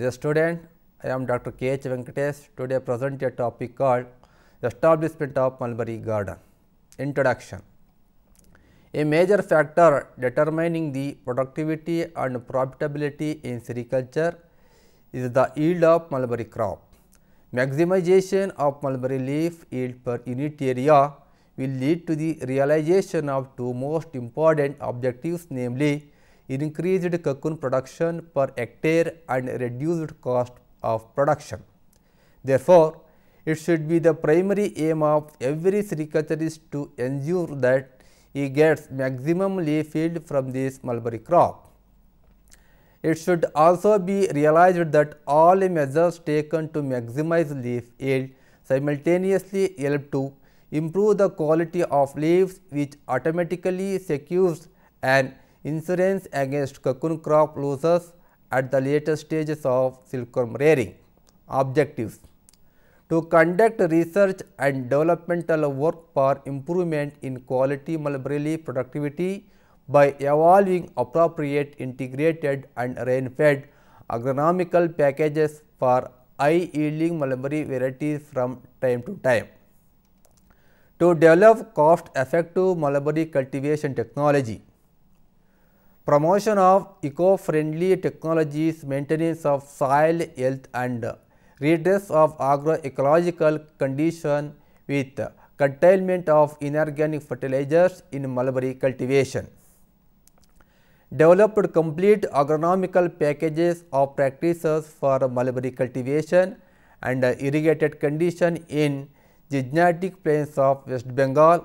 Dear student, I am Dr. K. H. Venkatesh. Today I present a topic called The Establishment of Mulberry Garden. Introduction A major factor determining the productivity and profitability in sericulture is the yield of mulberry crop. Maximization of mulberry leaf yield per unit area will lead to the realization of two most important objectives namely increased cocoon production per hectare and reduced cost of production. Therefore, it should be the primary aim of every sericulturist to ensure that he gets maximum leaf yield from this mulberry crop. It should also be realized that all measures taken to maximize leaf yield simultaneously help to improve the quality of leaves which automatically secures an insurance against cocoon crop losses at the later stages of silkworm rearing. Objectives to conduct research and developmental work for improvement in quality mulberry leaf productivity by evolving appropriate integrated and rain-fed agronomical packages for high yielding mulberry varieties from time to time. To develop cost effective mulberry cultivation technology promotion of eco-friendly technologies, maintenance of soil health and redress of agroecological condition with curtailment of inorganic fertilizers in mulberry cultivation. Developed complete agronomical packages of practices for mulberry cultivation and irrigated condition in genetic plains of West Bengal,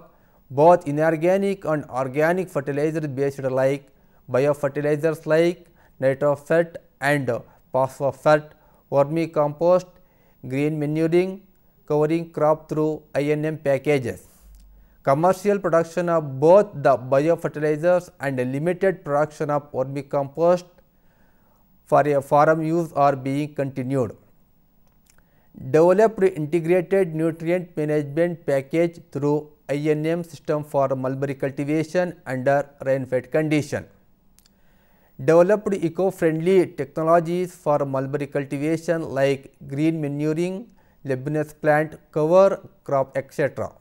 both inorganic and organic fertilizer based like. Biofertilizers like nitrofert and phosphofert, vermicompost, green manuring, covering crop through INM packages. Commercial production of both the biofertilizers and limited production of vermicompost for a farm use are being continued. Develop integrated nutrient management package through INM system for mulberry cultivation under rain-fed condition developed eco-friendly technologies for mulberry cultivation like green manuring, leguminous plant cover, crop etc.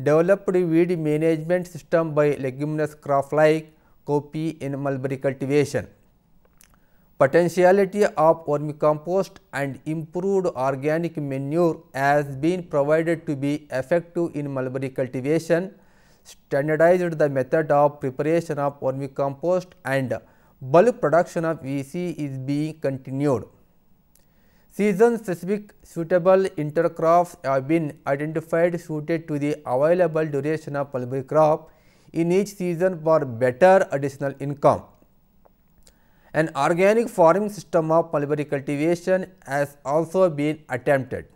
Developed weed management system by leguminous crop like copy in mulberry cultivation. Potentiality of vermicompost and improved organic manure has been provided to be effective in mulberry cultivation standardized the method of preparation of organic compost and bulk production of EC is being continued. Season specific suitable intercrops have been identified suited to the available duration of pulvery crop in each season for better additional income. An organic farming system of pulvery cultivation has also been attempted.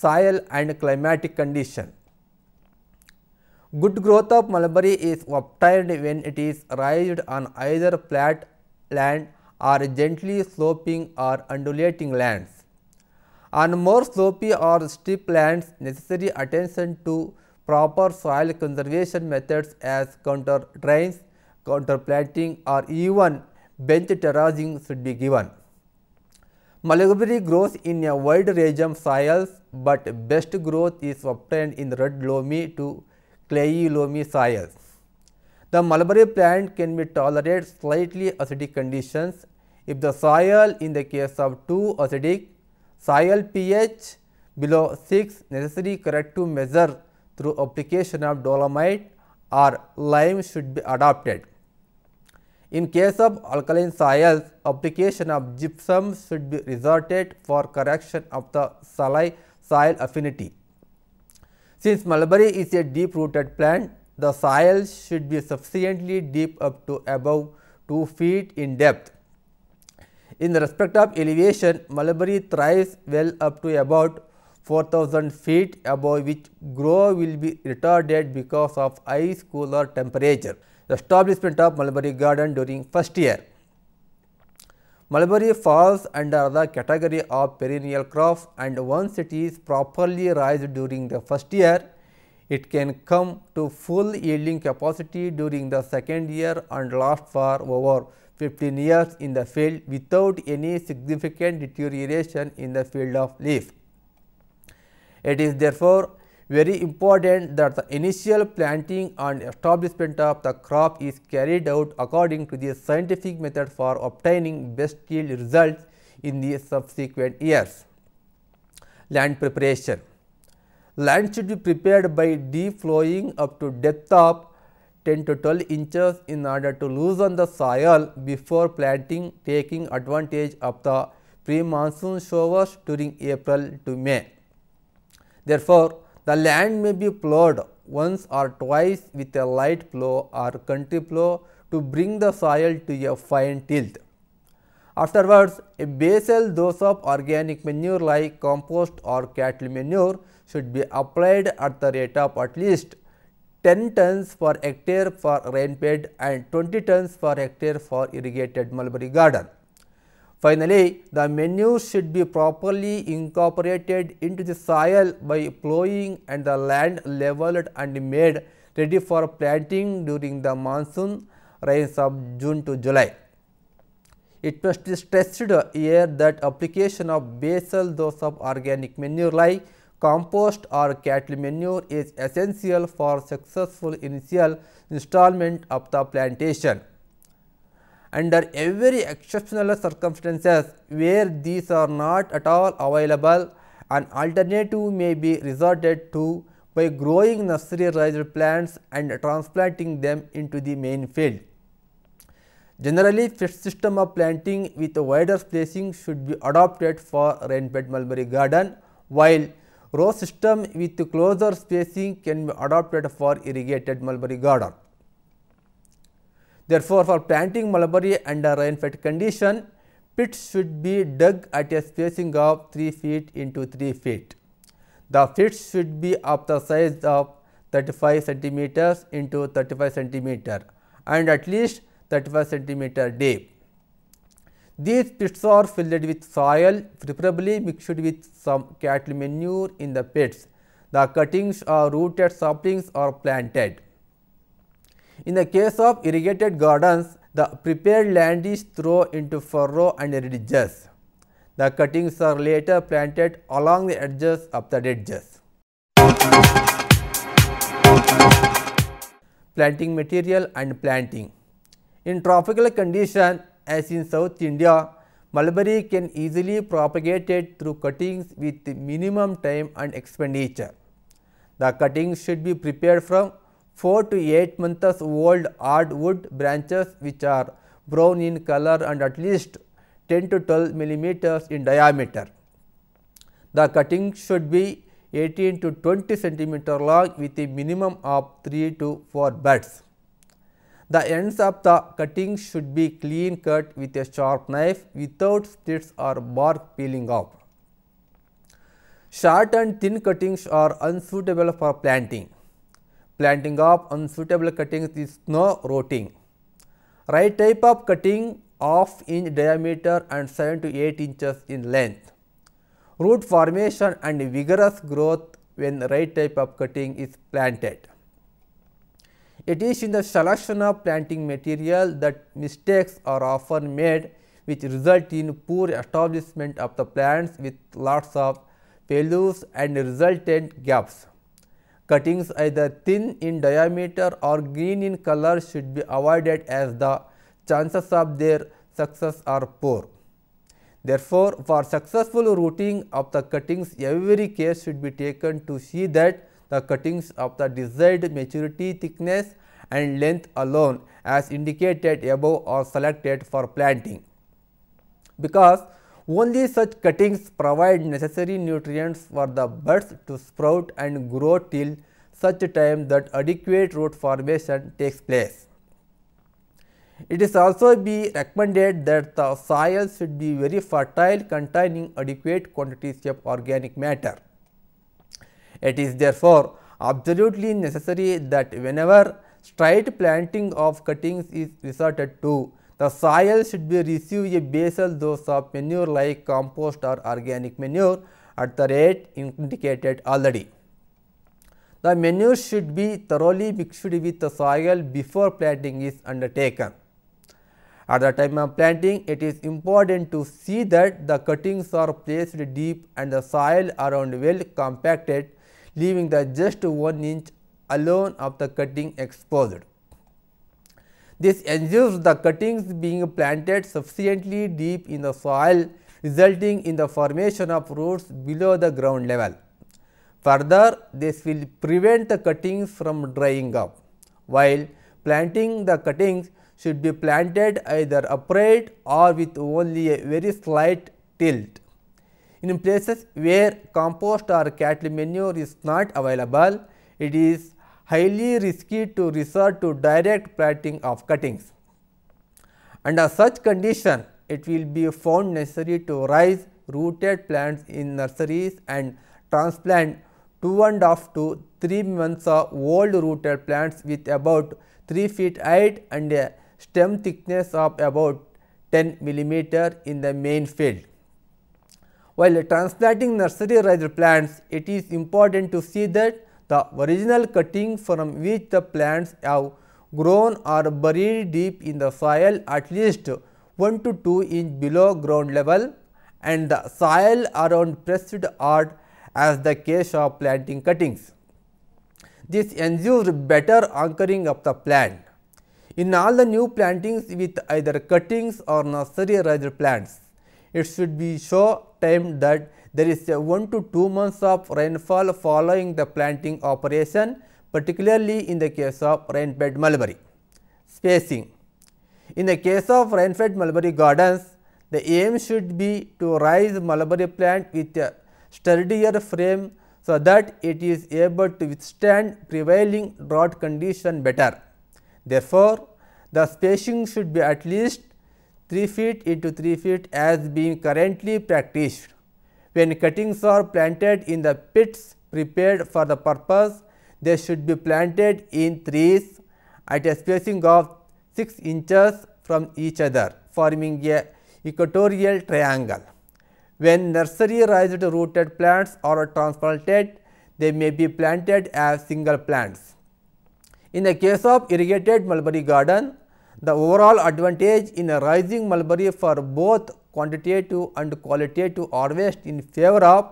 soil and climatic condition. Good growth of mulberry is obtained when it is raised on either flat land or gently sloping or undulating lands. On more slopy or steep lands, necessary attention to proper soil conservation methods as counter drains, counter planting or even bench terracing should be given. Mulberry grows in a wide range of soils but best growth is obtained in red loamy to clayey loamy soils. The mulberry plant can be tolerate slightly acidic conditions if the soil in the case of too acidic soil pH below 6 necessary corrective measure through application of dolomite or lime should be adopted. In case of alkaline soils, application of gypsum should be resorted for correction of the sali soil affinity. Since mulberry is a deep rooted plant, the soil should be sufficiently deep up to above 2 feet in depth. In the respect of elevation, mulberry thrives well up to about 4000 feet above which growth will be retarded because of ice cooler temperature. The establishment of mulberry garden during first year. Mulberry falls under the category of perennial crops and once it is properly raised during the first year, it can come to full yielding capacity during the second year and last for over 15 years in the field without any significant deterioration in the field of leaf. It is therefore very important that the initial planting and establishment of the crop is carried out according to the scientific method for obtaining best yield results in the subsequent years. Land preparation. Land should be prepared by deflooding up to depth of 10 to 12 inches in order to loosen the soil before planting taking advantage of the pre-monsoon showers during April to May. Therefore, the land may be ploughed once or twice with a light plough or country plough to bring the soil to a fine tilt. Afterwards, a basal dose of organic manure like compost or cattle manure should be applied at the rate of at least 10 tons per hectare for rain bed and 20 tons per hectare for irrigated mulberry garden. Finally, the manure should be properly incorporated into the soil by plowing and the land leveled and made ready for planting during the monsoon rains of June to July. It must be stressed here that application of basal dose of organic manure like compost or cattle manure is essential for successful initial installment of the plantation under every exceptional circumstances where these are not at all available an alternative may be resorted to by growing nursery raised plants and transplanting them into the main field. Generally, fixed system of planting with a wider spacing should be adopted for rainbed mulberry garden, while row system with closer spacing can be adopted for irrigated mulberry garden. Therefore, for planting mulberry under rain-fed condition, pits should be dug at a spacing of 3 feet into 3 feet. The pits should be of the size of 35 centimeters into 35 centimeter and at least 35 centimeter deep. These pits are filled with soil, preferably mixed with some cattle manure in the pits. The cuttings or rooted saplings are planted. In the case of irrigated gardens, the prepared land is thrown into furrow and ridges. The cuttings are later planted along the edges of the ridges. Planting material and planting. In tropical condition as in South India, mulberry can easily propagated through cuttings with minimum time and expenditure. The cuttings should be prepared from 4 to 8 months old hardwood branches which are brown in color and at least 10 to 12 millimeters in diameter. The cutting should be 18 to 20 centimeter long with a minimum of 3 to 4 buds. The ends of the cutting should be clean cut with a sharp knife without splits or bark peeling off. Short and thin cuttings are unsuitable for planting planting of unsuitable cuttings is no rotting. Right type of cutting of inch diameter and 7 to 8 inches in length. Root formation and vigorous growth when right type of cutting is planted. It is in the selection of planting material that mistakes are often made which result in poor establishment of the plants with lots of failures and resultant gaps. Cuttings either thin in diameter or green in color should be avoided as the chances of their success are poor. Therefore, for successful routing of the cuttings, every care should be taken to see that the cuttings of the desired maturity thickness and length alone as indicated above are selected for planting. Because only such cuttings provide necessary nutrients for the buds to sprout and grow till such time that adequate root formation takes place. It is also be recommended that the soil should be very fertile containing adequate quantities of organic matter. It is therefore absolutely necessary that whenever straight planting of cuttings is resorted to, the soil should be receive a basal dose of manure like compost or organic manure at the rate indicated already. The manure should be thoroughly mixed with the soil before planting is undertaken. At the time of planting, it is important to see that the cuttings are placed deep and the soil around well compacted, leaving the just 1 inch alone of the cutting exposed. This ensures the cuttings being planted sufficiently deep in the soil resulting in the formation of roots below the ground level. Further, this will prevent the cuttings from drying up. While planting the cuttings should be planted either upright or with only a very slight tilt. In places where compost or cattle manure is not available, it is highly risky to resort to direct planting of cuttings. Under such condition, it will be found necessary to raise rooted plants in nurseries and transplant 2 and half to 3 months of old rooted plants with about 3 feet height and a stem thickness of about 10 millimeter in the main field. While transplanting nursery raised plants, it is important to see that the original cutting from which the plants have grown are buried deep in the soil at least 1 to 2 inch below ground level and the soil around pressed hard as the case of planting cuttings. This ensures better anchoring of the plant. In all the new plantings with either cuttings or nursery raised plants, it should be so timed that there is a 1 to 2 months of rainfall following the planting operation particularly in the case of rain-fed mulberry. Spacing In the case of rain-fed mulberry gardens, the aim should be to raise mulberry plant with a sturdier frame so that it is able to withstand prevailing drought condition better. Therefore, the spacing should be at least 3 feet into 3 feet as being currently practiced. When cuttings are planted in the pits prepared for the purpose, they should be planted in trees at a spacing of 6 inches from each other forming a equatorial triangle. When nursery-raised rooted plants are transplanted, they may be planted as single plants. In the case of irrigated mulberry garden, the overall advantage in a rising mulberry for both quantitative and qualitative harvest in favor of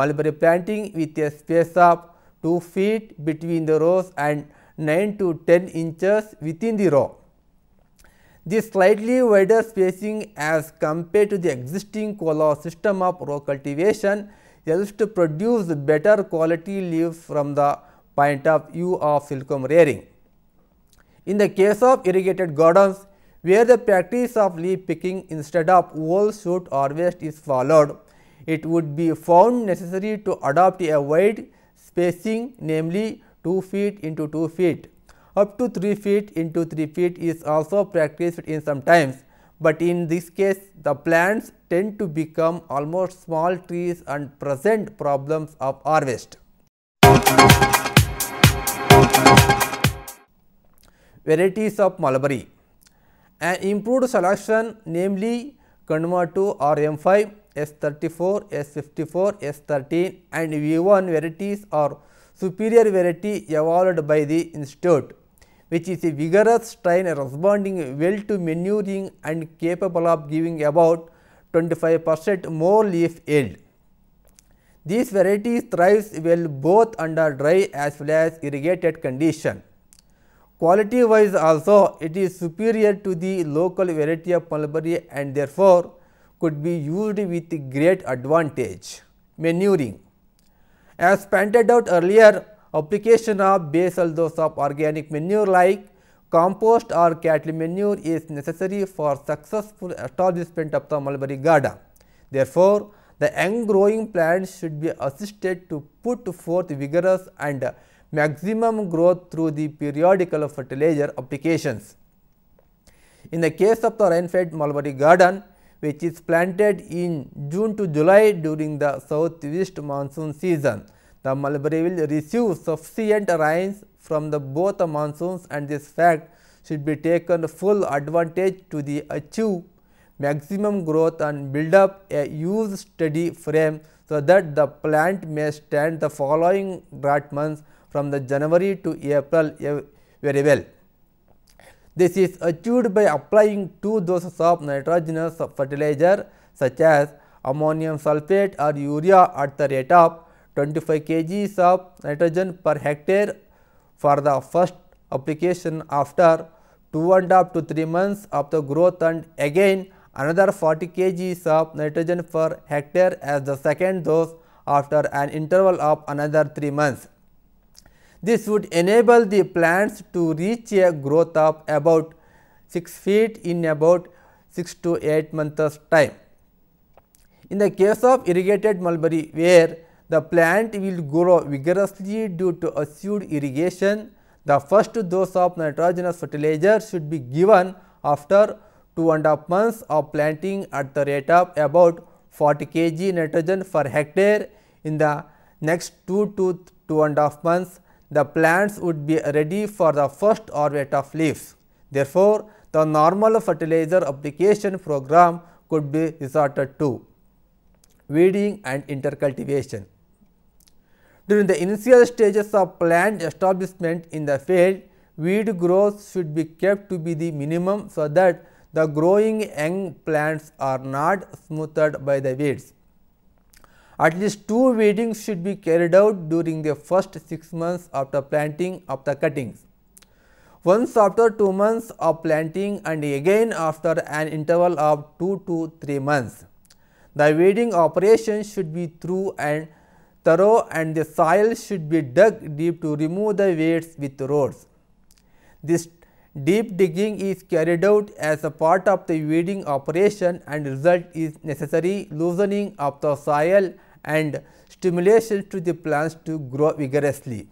mulberry planting with a space of 2 feet between the rows and 9 to 10 inches within the row. This slightly wider spacing as compared to the existing cola system of row cultivation helps to produce better quality leaves from the point of view of silkworm rearing. In the case of irrigated gardens, where the practice of leaf picking instead of whole shoot harvest is followed, it would be found necessary to adopt a wide spacing namely 2 feet into 2 feet. Up to 3 feet into 3 feet is also practiced in some times, but in this case the plants tend to become almost small trees and present problems of harvest. Varieties of mulberry an improved selection namely 2 or RM5, S34, S54, S13 and V1 varieties or superior variety evolved by the institute which is a vigorous strain responding well to manuring and capable of giving about 25 percent more leaf yield. These varieties thrives well both under dry as well as irrigated condition. Quality wise also it is superior to the local variety of mulberry and therefore, could be used with great advantage. Manuring As pointed out earlier, application of basal dose of organic manure like compost or cattle manure is necessary for successful establishment of the mulberry garden. Therefore, the young growing plants should be assisted to put forth vigorous and maximum growth through the periodical fertilizer applications. In the case of the rainfed mulberry garden, which is planted in June to July during the southwest monsoon season, the mulberry will receive sufficient rains from the both the monsoons and this fact should be taken full advantage to the achieve maximum growth and build up a used steady frame so that the plant may stand the following drought months from the January to April eh, very well. This is achieved by applying two doses of nitrogenous fertilizer such as ammonium sulphate or urea at the rate of 25 kg of nitrogen per hectare for the first application after 2 and up to 3 months of the growth and again another 40 kg of nitrogen per hectare as the second dose after an interval of another 3 months. This would enable the plants to reach a growth of about 6 feet in about 6 to 8 months time. In the case of irrigated mulberry where the plant will grow vigorously due to assured irrigation, the first dose of nitrogenous fertilizer should be given after 2 and a half months of planting at the rate of about 40 kg nitrogen per hectare in the next 2 to 2 and a half months the plants would be ready for the first orbit of leaves. Therefore, the normal fertilizer application program could be resorted to weeding and intercultivation. During the initial stages of plant establishment in the field, weed growth should be kept to be the minimum so that the growing young plants are not smoothed by the weeds. At least two weedings should be carried out during the first 6 months after planting of the cuttings. Once after 2 months of planting and again after an interval of 2 to 3 months. The weeding operation should be thorough and thorough and the soil should be dug deep to remove the weeds with rods. This Deep digging is carried out as a part of the weeding operation and result is necessary loosening of the soil and stimulation to the plants to grow vigorously.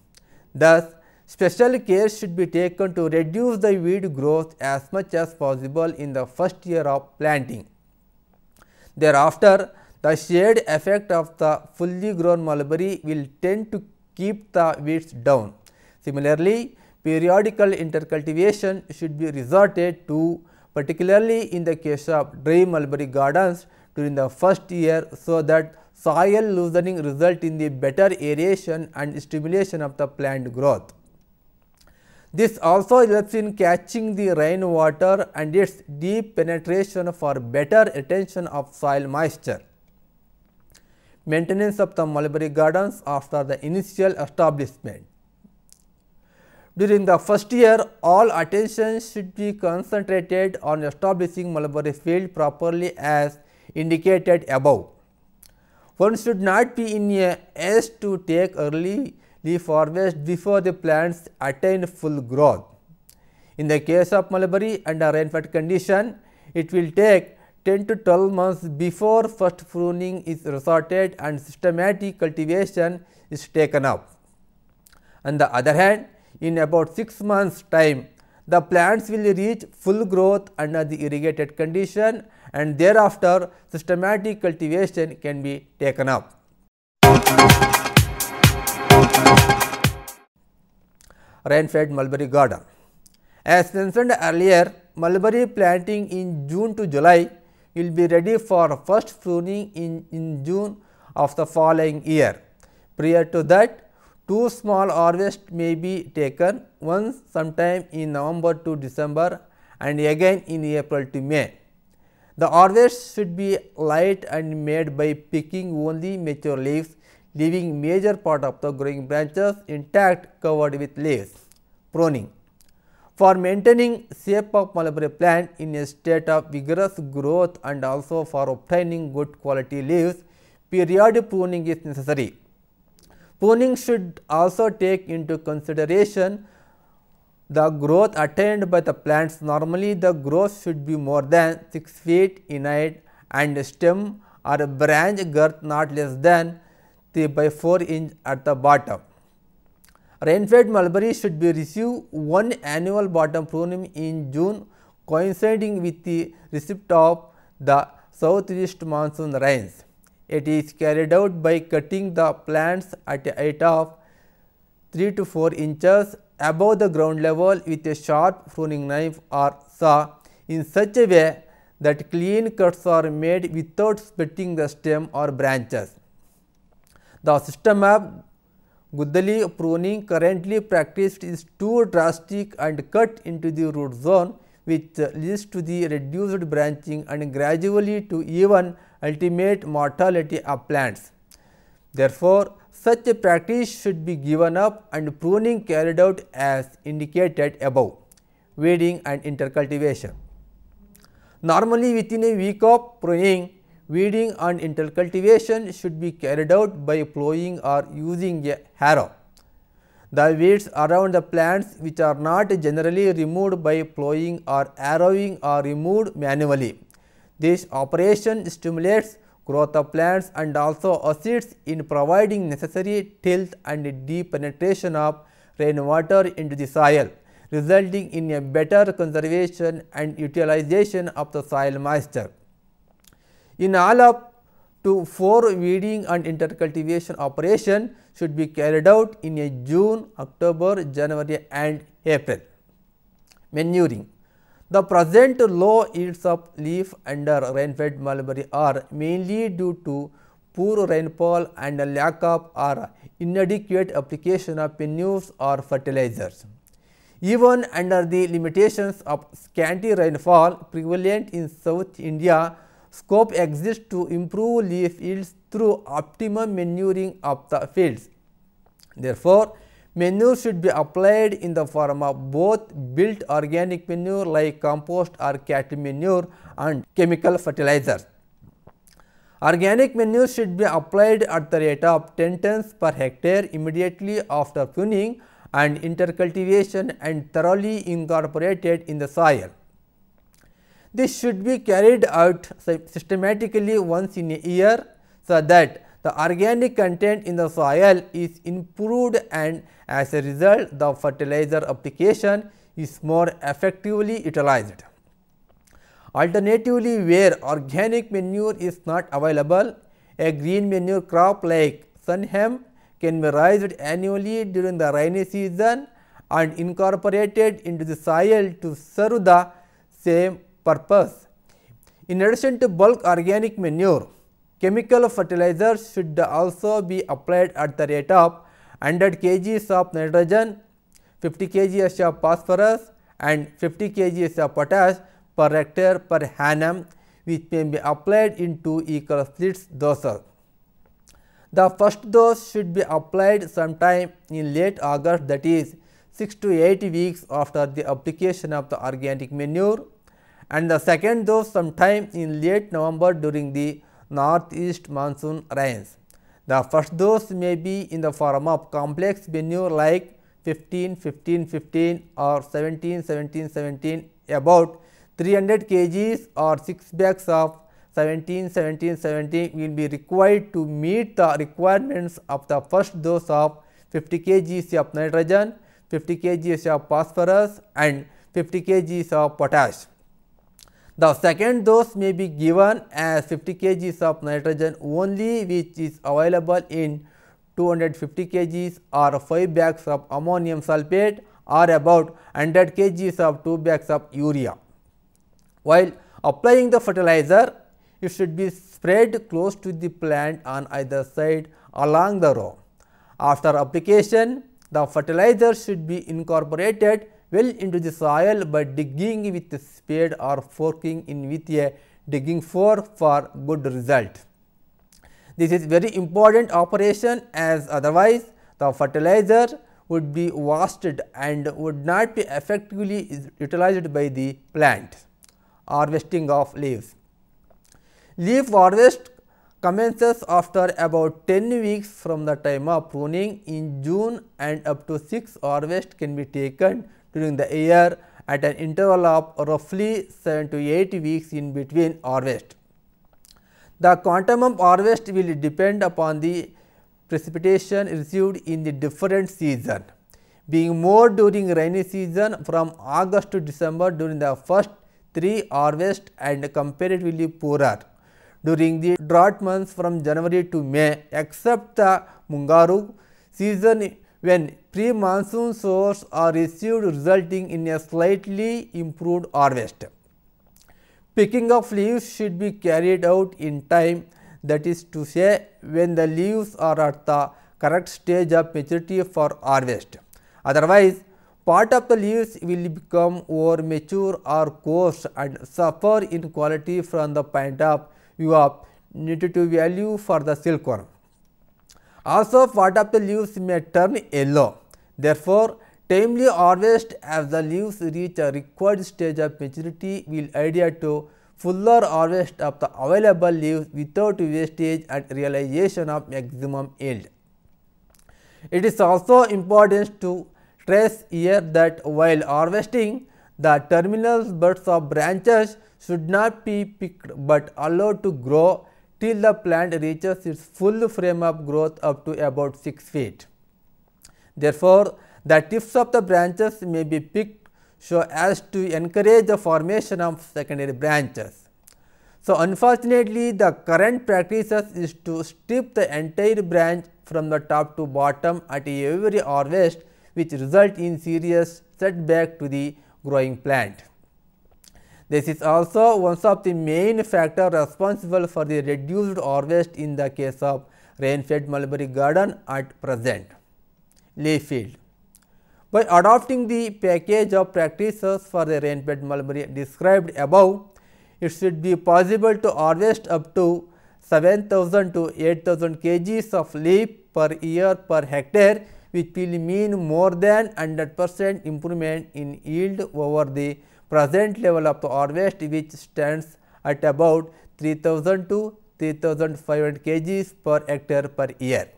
Thus, special care should be taken to reduce the weed growth as much as possible in the first year of planting. Thereafter, the shade effect of the fully grown mulberry will tend to keep the weeds down. Similarly, periodical intercultivation should be resorted to particularly in the case of dry mulberry gardens during the first year so that soil loosening result in the better aeration and stimulation of the plant growth. This also helps in catching the rainwater and its deep penetration for better retention of soil moisture. Maintenance of the mulberry gardens after the initial establishment. During the first year, all attention should be concentrated on establishing mulberry field properly as indicated above. One should not be in a haste to take early leaf harvest before the plants attain full growth. In the case of mulberry under rainfed condition, it will take 10 to 12 months before first pruning is resorted and systematic cultivation is taken up. On the other hand, in about 6 months time the plants will reach full growth under the irrigated condition and thereafter systematic cultivation can be taken up. Rain fed mulberry garden. As mentioned earlier, mulberry planting in June to July will be ready for first pruning in, in June of the following year. Prior to that, Two small harvest may be taken, once, sometime in November to December and again in April to May. The harvest should be light and made by picking only mature leaves, leaving major part of the growing branches intact covered with leaves. Pruning For maintaining shape of mulberry plant in a state of vigorous growth and also for obtaining good quality leaves, periodic pruning is necessary. Pruning should also take into consideration the growth attained by the plants. Normally, the growth should be more than 6 feet in height and stem or branch girth not less than 3 by 4 inch at the bottom. Rain-fed mulberry should be received one annual bottom pruning in June coinciding with the receipt of the southeast monsoon rains. It is carried out by cutting the plants at a height of 3 to 4 inches above the ground level with a sharp pruning knife or saw in such a way that clean cuts are made without splitting the stem or branches. The system of Guddali pruning currently practiced is too drastic and cut into the root zone which leads to the reduced branching and gradually to even ultimate mortality of plants. Therefore, such a practice should be given up and pruning carried out as indicated above, weeding and intercultivation. Normally, within a week of pruning, weeding and intercultivation should be carried out by plowing or using a harrow. The weeds around the plants which are not generally removed by plowing or harrowing are removed manually this operation stimulates growth of plants and also assists in providing necessary tilt and deep penetration of rainwater into the soil, resulting in a better conservation and utilization of the soil moisture. In all of to four weeding and intercultivation operation should be carried out in a June, October, January and April. Manuring the present low yields of leaf under rain-fed mulberry are mainly due to poor rainfall and a lack of or inadequate application of manures or fertilizers. Even under the limitations of scanty rainfall prevalent in South India, scope exists to improve leaf yields through optimum manuring of the fields. Therefore, Manure should be applied in the form of both built organic manure like compost or cattle manure and chemical fertilizers. Organic manure should be applied at the rate of 10 tons per hectare immediately after pruning and intercultivation and thoroughly incorporated in the soil. This should be carried out systematically once in a year so that the organic content in the soil is improved and as a result the fertilizer application is more effectively utilized. Alternatively, where organic manure is not available, a green manure crop like sun hemp can be raised annually during the rainy season and incorporated into the soil to serve the same purpose. In addition to bulk organic manure, Chemical fertilizers should also be applied at the rate of 100 kg of nitrogen, 50 kg of phosphorus and 50 kg of potash per hectare per annum which may be applied in two equal splits doses. The first dose should be applied sometime in late August that is 6 to 8 weeks after the application of the organic manure and the second dose sometime in late November during the northeast monsoon rains. The first dose may be in the form of complex manure like 15, 15, 15 or 17, 17, 17 about 300 kgs or 6 bags of 17, 17, 17 will be required to meet the requirements of the first dose of 50 kgs of nitrogen, 50 kgs of phosphorus and 50 kgs of potash. The second dose may be given as 50 kg of nitrogen only which is available in 250 kg or 5 bags of ammonium sulphate or about 100 kg of 2 bags of urea. While applying the fertilizer, it should be spread close to the plant on either side along the row. After application, the fertilizer should be incorporated well into the soil by digging with a spade or forking in with a digging fork for good result. This is very important operation as otherwise the fertilizer would be wasted and would not be effectively utilized by the plant. Harvesting of leaves. Leaf harvest commences after about 10 weeks from the time of pruning in June and up to 6 harvest can be taken during the year at an interval of roughly 7 to 8 weeks in between harvest. The quantum of harvest will depend upon the precipitation received in the different season, being more during rainy season from August to December during the first three harvest and comparatively poorer during the drought months from January to May except the Mungaru season when pre-monsoon showers are received resulting in a slightly improved harvest. Picking of leaves should be carried out in time that is to say when the leaves are at the correct stage of maturity for harvest. Otherwise, part of the leaves will become over mature or coarse and suffer in quality from the point of view of nutritive value for the silkworm. Also, part of the leaves may turn yellow. Therefore, timely harvest as the leaves reach a required stage of maturity will adhere to fuller harvest of the available leaves without wastage and realization of maximum yield. It is also important to stress here that while harvesting, the terminal buds of branches should not be picked but allowed to grow till the plant reaches its full frame of growth up to about 6 feet. Therefore, the tips of the branches may be picked so as to encourage the formation of secondary branches. So, unfortunately, the current practices is to strip the entire branch from the top to bottom at every harvest which result in serious setback to the growing plant. This is also one of the main factors responsible for the reduced harvest in the case of rain fed mulberry garden at present leaf field. By adopting the package of practices for the rain fed mulberry described above, it should be possible to harvest up to 7000 to 8000 kgs of leaf per year per hectare which will mean more than 100 percent improvement in yield over the present level of the ore waste which stands at about 3000 to 3500 kgs per hectare per year.